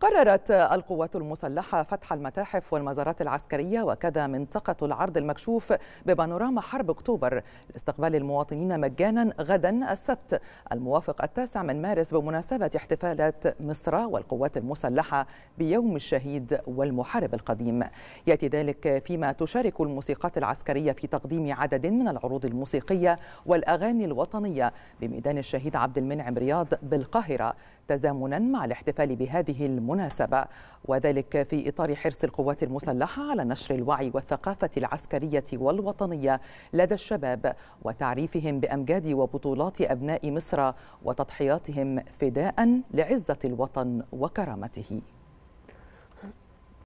قررت القوات المسلحة فتح المتاحف والمزارات العسكرية وكذا منطقة العرض المكشوف ببانوراما حرب أكتوبر لاستقبال المواطنين مجانا غدا السبت الموافق التاسع من مارس بمناسبة احتفالات مصر والقوات المسلحة بيوم الشهيد والمحارب القديم يأتي ذلك فيما تشارك الموسيقات العسكرية في تقديم عدد من العروض الموسيقية والأغاني الوطنية بميدان الشهيد عبد المنعم رياض بالقاهرة تزامنا مع الاحتفال بهذه المناسبة وذلك في إطار حرص القوات المسلحة على نشر الوعي والثقافة العسكرية والوطنية لدى الشباب وتعريفهم بأمجاد وبطولات أبناء مصر وتضحياتهم فداء لعزة الوطن وكرامته